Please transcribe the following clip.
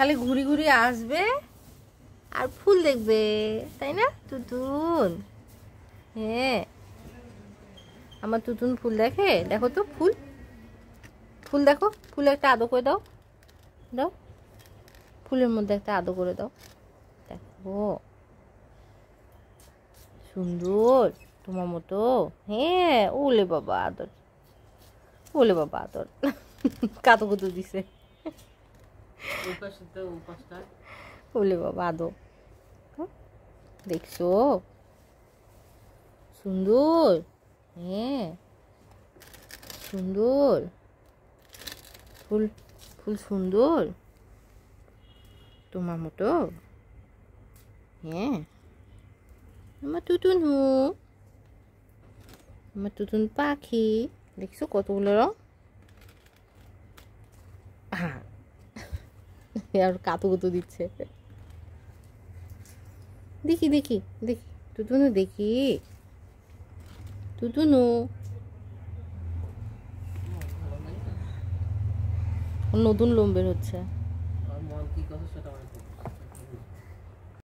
খালি ঘুরি ঘুরি আসবে আর ফুল দেখবে তাই না তুতুন হ্যাঁ আমার তুতুন ফুল দেখে দেখো তো ফুল ফুল দেখো ফুল একটা আদো করে দাও দাও ফুলের মধ্যে একটা আদো করে দাও দেখো সুন্দর তোমার মতো হ্যাঁ ওলে বাবা আদর ওলে বাবা আদর কাতো কুতো দিছে ওলে বাবা আদো দেখছো সুন্দর হ্যাঁ সুন্দর ফুল ফুল সুন্দর তোমার মতো হ্যাঁ আমার টুটুন হু আমার তুতুন পাখি দেখছো কতগুলো রং হ্যাঁ আর কুতু দিচ্ছে দেখি দেখি দেখি তুতুনু দেখি তুতুনু নতুন লোম বের হচ্ছে